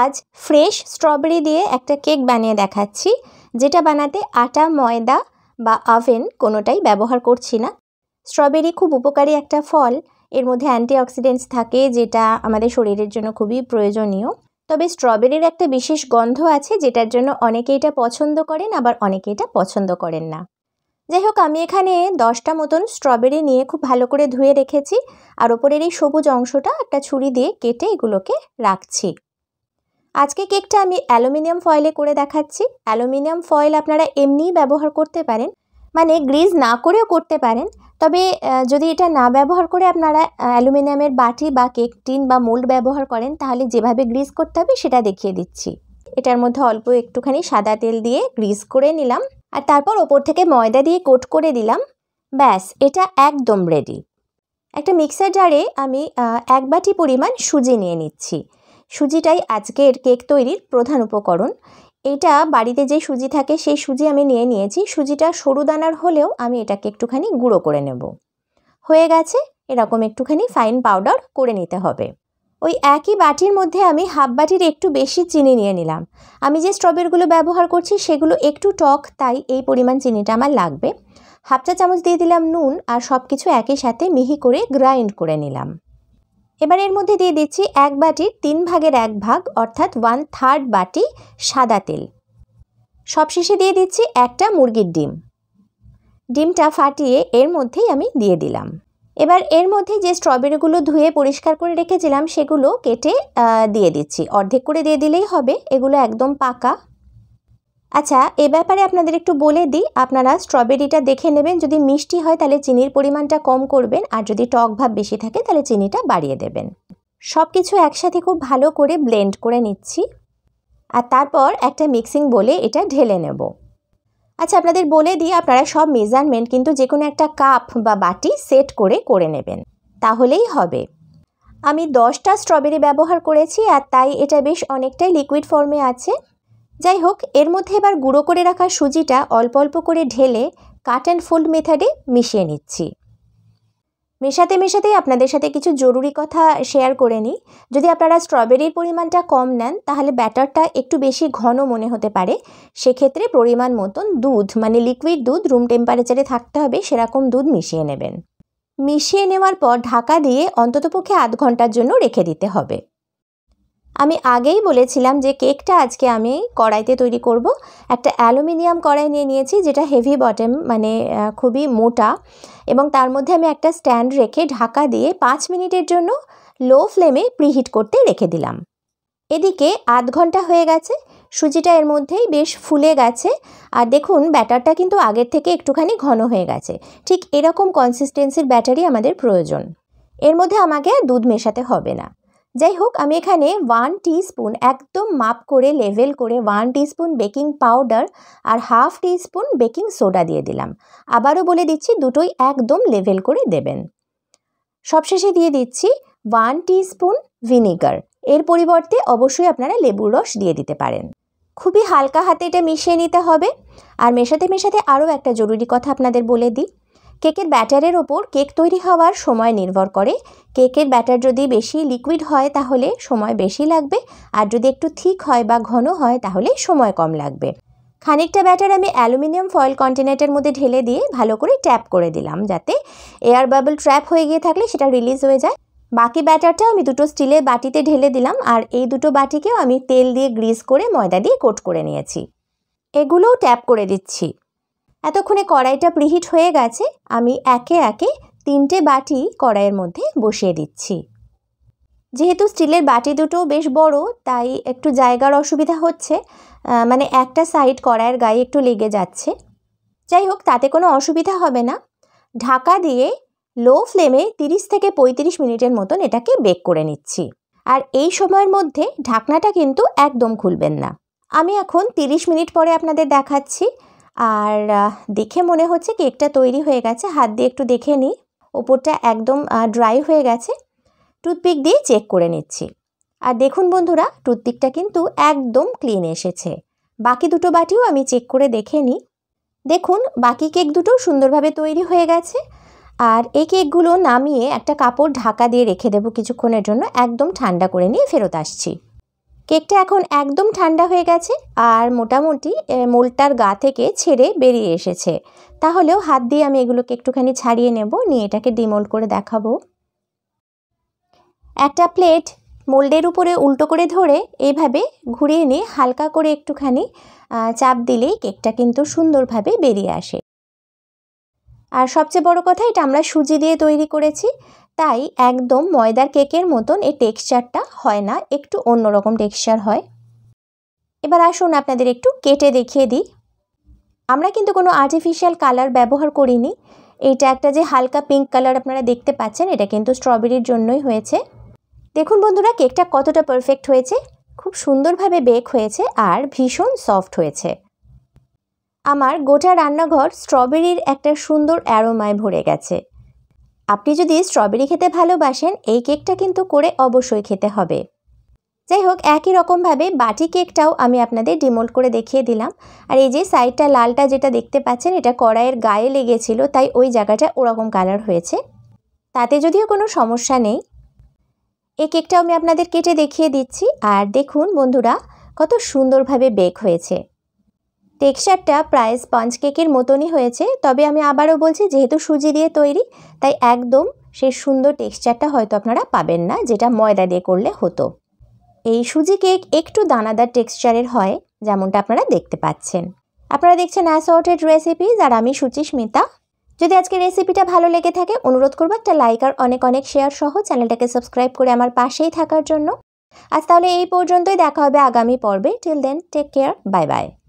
আজ fresh strawberry দিয়ে একটা কেক বানিয়ে দেখাচ্ছি যেটা বানাতে আটা ময়দা বা আভেন কোনোটাই ব্যবহার করছি না স্ট্রবেরি খুব উপকারী একটা ফল এর মধ্যে অ্যান্টিঅক্সিডেন্টস থাকে যেটা আমাদের শরীরের জন্য খুবই প্রয়োজনীয় তবে স্ট্রবেরির একটা বিশেষ গন্ধ আছে যেটার জন্য অনেকে এটা পছন্দ করেন আবার অনেকে এটা পছন্দ করেন না যাই হোক আমি এখানে দশটা মতন স্ট্রবেরি নিয়ে খুব ভালো করে ধুয়ে রেখেছি আর ওপরের এই সবুজ অংশটা একটা ছুরি দিয়ে কেটে এগুলোকে রাখছি আজকে কেকটা আমি অ্যালুমিনিয়াম ফয়েলে করে দেখাচ্ছি অ্যালুমিনিয়াম ফয়েল আপনারা এমনিই ব্যবহার করতে পারেন মানে গ্রিজ না করেও করতে পারেন তবে যদি এটা না ব্যবহার করে আপনারা অ্যালুমিনিয়ামের বাটি বা কেক টিন বা মোল্ড ব্যবহার করেন তাহলে যেভাবে গ্রিজ করতে হবে সেটা দেখিয়ে দিচ্ছি এটার মধ্যে অল্প একটুখানি সাদা তেল দিয়ে গ্রিজ করে নিলাম আর তারপর ওপর থেকে ময়দা দিয়ে কোট করে দিলাম ব্যাস এটা একদম রেডি একটা মিক্সার জারে আমি এক বাটি পরিমাণ সুজি নিয়ে নিচ্ছি সুজিটাই আজকের কেক তৈরির প্রধান উপকরণ এটা বাড়িতে যে সুজি থাকে সেই সুজি আমি নিয়ে নিয়েছি সুজিটা সরু দানার হলেও আমি এটাকে একটুখানি গুঁড়ো করে নেব হয়ে গেছে এরকম একটুখানি ফাইন পাউডার করে নিতে হবে ওই একই বাটির মধ্যে আমি হাফ বাটির একটু বেশি চিনি নিয়ে নিলাম আমি যে স্ট্রবেরিগুলো ব্যবহার করছি সেগুলো একটু টক তাই এই পরিমাণ চিনিটা আমার লাগবে হাফ চা চামচ দিয়ে দিলাম নুন আর সব কিছু একই সাথে মিহি করে গ্রাইন্ড করে নিলাম এবার এর মধ্যে দিয়ে দিচ্ছি এক বাটির তিন ভাগের এক ভাগ অর্থাৎ ওয়ান থার্ড বাটি সাদা তেল সবশেষে দিয়ে দিচ্ছি একটা মুরগির ডিম ডিমটা ফাটিয়ে এর মধ্যেই আমি দিয়ে দিলাম এবার এর মধ্যে যে স্ট্রবেরিগুলো ধুয়ে পরিষ্কার করে রেখেছিলাম সেগুলো কেটে দিয়ে দিচ্ছি অর্ধেক করে দিয়ে দিলেই হবে এগুলো একদম পাকা আচ্ছা এ ব্যাপারে আপনাদের একটু বলে দিই আপনারা স্ট্রবেরিটা দেখে নেবেন যদি মিষ্টি হয় তাহলে চিনির পরিমাণটা কম করবেন আর যদি টক ভাব বেশি থাকে তাহলে চিনিটা বাড়িয়ে দেবেন সব কিছু একসাথে খুব ভালো করে ব্লেন্ড করে নিচ্ছি আর তারপর একটা মিক্সিং বলে এটা ঢেলে নেব আচ্ছা আপনাদের বলে দিই আপনারা সব মেজারমেন্ট কিন্তু যে কোনো একটা কাপ বা বাটি সেট করে করে নেবেন তাহলেই হবে আমি দশটা স্ট্রবেরি ব্যবহার করেছি আর তাই এটা বেশ অনেকটাই লিকুইড ফর্মে আছে যাই হোক এর মধ্যে এবার গুঁড়ো করে রাখা সুজিটা অল্প অল্প করে ঢেলে কাট অ্যান্ড ফোল্ড মেথডে মিশিয়ে নিচ্ছি মেশাতে মেশাতেই আপনাদের সাথে কিছু জরুরি কথা শেয়ার করে নিই যদি আপনারা স্ট্রবেরির পরিমাণটা কম নেন তাহলে ব্যাটারটা একটু বেশি ঘন মনে হতে পারে সেক্ষেত্রে পরিমাণ মতন দুধ মানে লিকুইড দুধ রুম টেম্পারেচারে থাকতে হবে সেরকম দুধ মিশিয়ে নেবেন মিশিয়ে নেওয়ার পর ঢাকা দিয়ে অন্ততপক্ষে আধ ঘন্টার জন্য রেখে দিতে হবে আমি আগেই বলেছিলাম যে কেকটা আজকে আমি কড়াইতে তৈরি করব একটা অ্যালুমিনিয়াম কড়াই নিয়ে নিয়েছি যেটা হেভি বটম মানে খুবই মোটা এবং তার মধ্যে আমি একটা স্ট্যান্ড রেখে ঢাকা দিয়ে পাঁচ মিনিটের জন্য লো ফ্লেমে প্রিহিট করতে রেখে দিলাম এদিকে আধ ঘন্টা হয়ে গেছে সুজিটা এর মধ্যেই বেশ ফুলে গেছে আর দেখুন ব্যাটারটা কিন্তু আগের থেকে একটুখানি ঘন হয়ে গেছে ঠিক এরকম কনসিস্টেন্সির ব্যাটারই আমাদের প্রয়োজন এর মধ্যে আমাকে দুধ মেশাতে হবে না যাই হোক আমি এখানে ওয়ান স্পুন একদম মাপ করে লেভেল করে ওয়ান স্পুন বেকিং পাউডার আর হাফ স্পুন বেকিং সোডা দিয়ে দিলাম আবারও বলে দিচ্ছি দুটোই একদম লেভেল করে দেবেন সবশেষে দিয়ে দিচ্ছি ওয়ান স্পুন ভিনিগার এর পরিবর্তে অবশ্যই আপনারা লেবুর রস দিয়ে দিতে পারেন খুবই হালকা হাতে এটা মিশিয়ে নিতে হবে আর মেশাতে মেশাতে আরও একটা জরুরি কথা আপনাদের বলে দিই কেকের ব্যাটারের ওপর কেক তৈরি হওয়ার সময় নির্ভর করে কেকের ব্যাটার যদি বেশি লিকুইড হয় তাহলে সময় বেশি লাগবে আর যদি একটু থিক হয় বা ঘন হয় তাহলে সময় কম লাগবে খানিকটা ব্যাটার আমি অ্যালুমিনিয়াম ফয়েল কন্টেনারের মধ্যে ঢেলে দিয়ে ভালো করে ট্যাপ করে দিলাম যাতে এয়ার বাবল ট্র্যাপ হয়ে গিয়ে থাকলে সেটা রিলিজ হয়ে যায় বাকি ব্যাটারটা আমি দুটো স্টিলের বাটিতে ঢেলে দিলাম আর এই দুটো বাটিকেও আমি তেল দিয়ে গ্রিস করে ময়দা দিয়ে কোট করে নিয়েছি এগুলোও ট্যাপ করে দিচ্ছি এতক্ষণে কড়াইটা প্রিহিট হয়ে গেছে আমি একে একে তিনটে বাটি কড়াইয়ের মধ্যে বসিয়ে দিচ্ছি যেহেতু স্টিলের বাটি দুটো বেশ বড় তাই একটু জায়গার অসুবিধা হচ্ছে মানে একটা সাইড কড়াইয়ের গায়ে একটু লেগে যাচ্ছে যাই হোক তাতে কোনো অসুবিধা হবে না ঢাকা দিয়ে লো ফ্লেমে 30 থেকে ৩৫ মিনিটের মতন এটাকে বেক করে নিচ্ছি আর এই সময়ের মধ্যে ঢাকনাটা কিন্তু একদম খুলবেন না আমি এখন 30 মিনিট পরে আপনাদের দেখাচ্ছি আর দেখে মনে হচ্ছে কেকটা তৈরি হয়ে গেছে হাত দিয়ে একটু দেখে নিই ওপরটা একদম ড্রাই হয়ে গেছে টুথপিক দিয়ে চেক করে নিচ্ছি আর দেখুন বন্ধুরা টুথপিকটা কিন্তু একদম ক্লিন এসেছে বাকি দুটো বাটিও আমি চেক করে দেখে নিই দেখুন বাকি কেক দুটো সুন্দরভাবে তৈরি হয়ে গেছে আর এই কেকগুলো নামিয়ে একটা কাপড় ঢাকা দিয়ে রেখে দেবো কিছুক্ষণের জন্য একদম ঠান্ডা করে নিয়ে ফেরত আসছি কেকটা এখন একদম ঠান্ডা হয়ে গেছে আর মোটামুটি মোলটার গা থেকে ছেড়ে বেরিয়ে এসেছে তাহলেও হাত দিয়ে আমি এগুলোকে একটুখানি ছাড়িয়ে নেব নিয়ে এটাকে ডিমোল্ড করে দেখাবো একটা প্লেট মোল্ডের উপরে উল্টো করে ধরে এইভাবে ঘুরিয়ে নিয়ে হালকা করে একটুখানি চাপ দিলেই কেকটা কিন্তু সুন্দরভাবে বেরিয়ে আসে আর সবচেয়ে বড় কথা এটা আমরা সুজি দিয়ে তৈরি করেছি তাই একদম ময়দার কেকের মতন এই টেক্সচারটা হয় না একটু অন্যরকম টেক্সচার হয় এবার আসুন আপনাদের একটু কেটে দেখিয়ে দিই আমরা কিন্তু কোনো আর্টিফিশিয়াল কালার ব্যবহার করিনি এইটা একটা যে হালকা পিঙ্ক কালার আপনারা দেখতে পাচ্ছেন এটা কিন্তু স্ট্রবেরির জন্যই হয়েছে দেখুন বন্ধুরা কেকটা কতটা পারফেক্ট হয়েছে খুব সুন্দরভাবে বেক হয়েছে আর ভীষণ সফট হয়েছে আমার গোটা রান্নাঘর স্ট্রবেরির একটা সুন্দর অ্যারোমায় ভরে গেছে আপনি যদি স্ট্রবেরি খেতে ভালোবাসেন এই কেকটা কিন্তু করে অবশ্যই খেতে হবে যাই হোক একই রকমভাবে বাটি কেকটাও আমি আপনাদের ডিমোল্ড করে দেখিয়ে দিলাম আর এই যে সাইডটা লালটা যেটা দেখতে পাচ্ছেন এটা কড়াইয়ের গায়ে লেগেছিল তাই ওই জায়গাটা ওরকম কালার হয়েছে তাতে যদিও কোনো সমস্যা নেই এই কেকটাও আমি আপনাদের কেটে দেখিয়ে দিচ্ছি আর দেখুন বন্ধুরা কত সুন্দরভাবে বেক হয়েছে টেক্সচারটা প্রায় স্পঞ্জ কেকের মতনই হয়েছে তবে আমি আবারও বলছি যেহেতু সুজি দিয়ে তৈরি তাই একদম সেই সুন্দর টেক্সচারটা হয়তো আপনারা পাবেন না যেটা ময়দা দিয়ে করলে হতো এই সুজি কেক একটু দানাদার টেক্সচারের হয় যেমনটা আপনারা দেখতে পাচ্ছেন আপনারা দেখছেন অ্যাসর্টেড রেসিপি আর আমি সুচিস্মিতা যদি আজকে রেসিপিটা ভালো লেগে থাকে অনুরোধ করবো একটা লাইক আর অনেক অনেক শেয়ার সহ চ্যানেলটাকে সাবস্ক্রাইব করে আমার পাশেই থাকার জন্য আজ তাহলে এই পর্যন্তই দেখা হবে আগামী পর্বে till then take care bye by